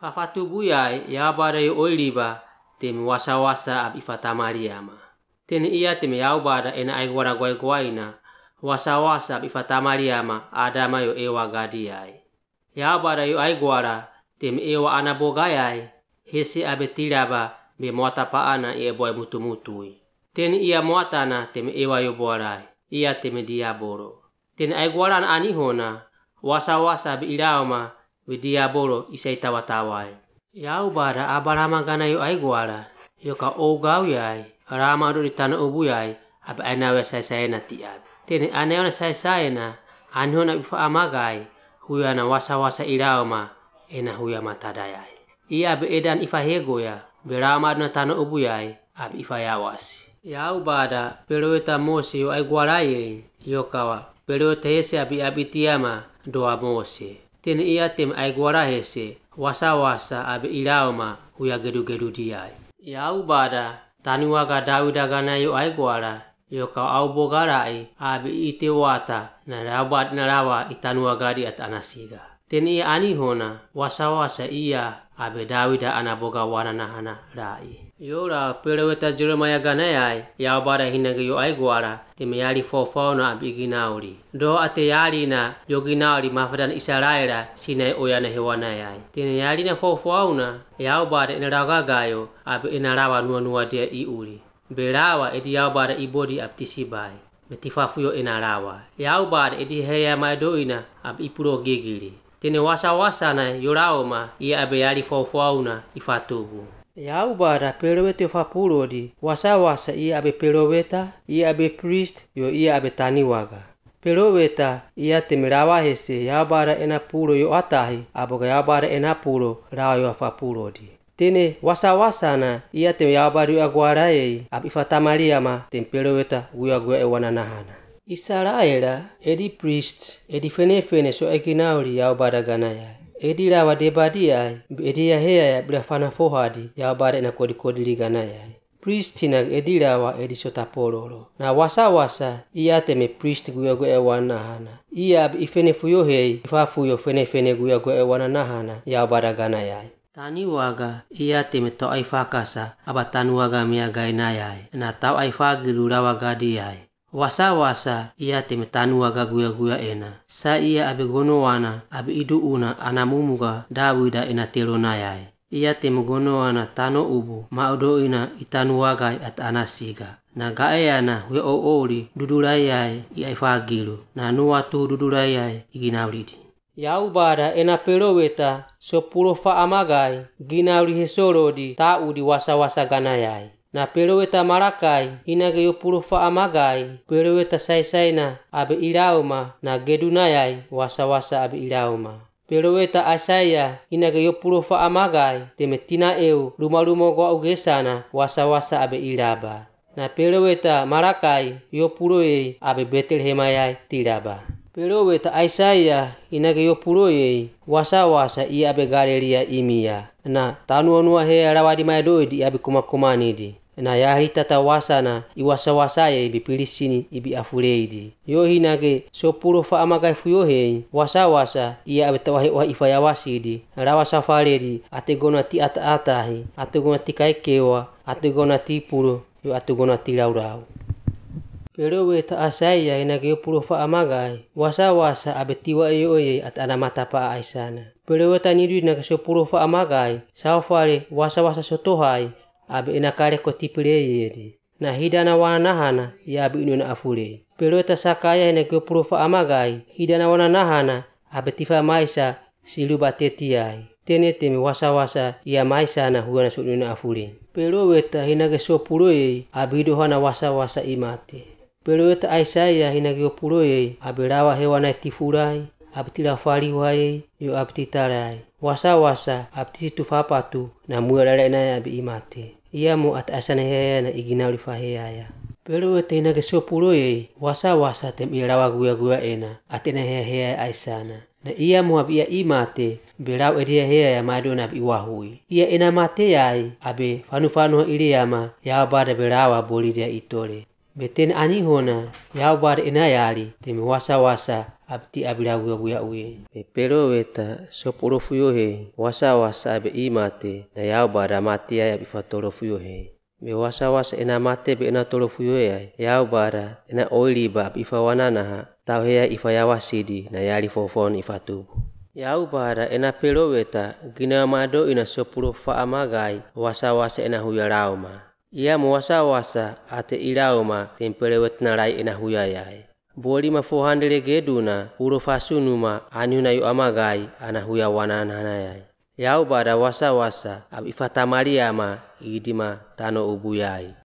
Hafatubuya yaabara yo oiliva teme wasawasa ab ifatamariama. Tene iya ya yaubara ena ai guara guai guaina wasawasa ab ifatamariama adama yo ewa gadiai. Yaabara yo ai gwara tem ewa ana bogayai hese abe tiraba be muata ana e boy mutu mutui. Tene ia muatana teme ewa yo borai ia teme diaboro. ten ai guaran anihona wasa wasa be irauma Widia bolo isay tawataway. Yau ya bara abarama gana yu ai gwara. Yu ka ogaw yay. Rama ru ritana ubu yay. Ab anawe sai na tiab. Tini anayo na saysay na. Anho na bifa amagay. Huya na wasa wasa irauma. Ena huya matada yay. ia be edan ifa hego ya. rama na tana ubu yay. Ab ifa yawasi. Yau bara perueta mosi yu ay gwara yay. Yokawa. Perueta hese abi abitiama doa mosi. တင်အီယာတင်အိုင်ဂွာရာဟေစေဝါဆာဝါဆာအဘီလာအမဟူယာဂဒူဂဒူတီယာယာဥပါဒာတာနူဝါကဒါဝိဒါကနာယိုအိုင်ဂွာရာယောကအောဘောဂရာအိအာဘီအီတေဝါတာနရာဘတ်နရာဝါအီတာနူဝါဂရီအတနာစီဂါတင်အီအာနီဟောနာဝါဆာဝါဆာအီယာအဘီဒါဝိဒါအနာဘောဂဝါနာနာဟနာရာအိ Yora peleweta Jeroma ya gana yai ya bara ge yo ai gwara te meyali fofo na abiginauri do ate yari na yoginauri mafadan isaraira sinai oyana hewana yai te yali na fofo na, ya bara na raga gayo abi inarawa nuwa nuwa de i uri belawa edi ya bara ibodi aptisi bai metifafu yo inarawa ya bara edi heya madoina ab ipuro gegiri tene wasa wasa na yoraoma ia abe yali fofo auna ifatubu Yauba pelwe te fapulodi, wasa wasa ia abe peloweta, ia abe priest, yo ia abe taniwaga. Peloweta ia temerawa hese bara ena pulo yo atahi, aboga bara ena pulo rao yo fapulodi. Tene wasa wasa na ia te yaubari yo aguara ei, ab ifata mariama tem peloweta guya guya ewananahana. Isaraela, edi priest, edi fene fene so ekinauri bara ganaya edirawa debadi yayi ediya heya ya bira fana fohadi yawabara ena kodikodirigana yayi priest na edirawa edisota pololo na wasa wasa iyateme priest guyago ewana hana iyab ifene fuyo hei ifafuyo fene fene ewana nahana yawabara gana yayi taniwaga iyateme to aifakasa aba tanuwaga miagaina yayi na tau aifagilurawaga di yayi Wasa wasa ia temetan waga guya guya ena. Sa ia abe gono wana abe idu una ana mumuga dawida ena telo nayai. Ia temugono ana tano ubu maudo ina itanu wagai at anasiga. Na gaeana we o ori dudurai yai ia ifagilu. Na nua tu dudurai yai iginaulidi. Yaubara ena peloweta sepuluh fa amagai ginauri hesorodi tau di wasa wasa ganayai na peloweta marakai ina ge yopulufa amagai peloweta saisaina abe ilauma na gedunayai wasa-wasa abe ma. peloweta asaya ina ge yopulufa amagai teme tina eu luma-luma gua ugesana wasa-wasa abe ilaba na Marakai malakai yopuloyei abe betelhemayai tilaba peloweta Asaya ina ge yopuloyei wasa-wasa ia abe galeria imia na tanuanua he rawadi mai doidi abe kuma-kumanidi na tata wasana iwasawasa ibipilisini ibi afuleidi yohi nage sopuro fa amagaifu yohe wasawasa iya ifa yawasidi rawasafaleri ategona ti ata atahi ategona ti kaikewa ategona ti pulo yo ategona ti laurau Pero we ta asaya ge pulo fa amagai wasawasa abetiwa yoye e at mata pa aisana. Pero we ta nidu na sopuro fa amagai sawfare wasa wasa sotohai abe ina kare ko na hidana wana nahana ya abe ina afure pelo ta sakaya ina ke profa amagai hidana wana nahana abe tifa maisa silu batetiai tene teme wasa wasa ya maisa na huana su ina afure pelo weta hina ke so puro abe hana wasa wasa imate pelo weta aisa ya hina ke abe rawa hewana tifurai abtila fari wae yo abtitarai wasa wasa abtitu na muara lena ya bi imate iamu at asana heana e e, i ginauli faheaia pelua teina ke soopuloiai wasawasa te mi rawaguiagua ena a tena heaheai aisana na ia mo abi ia ima te be rau eria hea ya maadu na abi wahui. Ia ena mate ai abe fanu fanua ili ama yao bada be rau a boli dia itole. Be ten anihona yao bada ena yali teme wasa wasa abdi abila wuya wuya uye pepero weta sopuro fuyo he wasa wasa abe imate na yao bara mate ya bifatoro fuyo he be wasa wasa ena mate be ena toro fuyo ya yao bara ena oili ba wana na ha tau he ifa ya wasidi na yali fofon ifa tubu yau bara ena pelo weta gina mado ina sopuro fa amagai wasa wasa ena huya rauma ia mo wasa wasa ate irauma tempere wetna rai ena huya yahe. bolima 400 geduna ulofasunuma aniuna yu amagai ana huya wananhanayai yau bada wasa wasa abu ifatamaliama idima tano ubuyai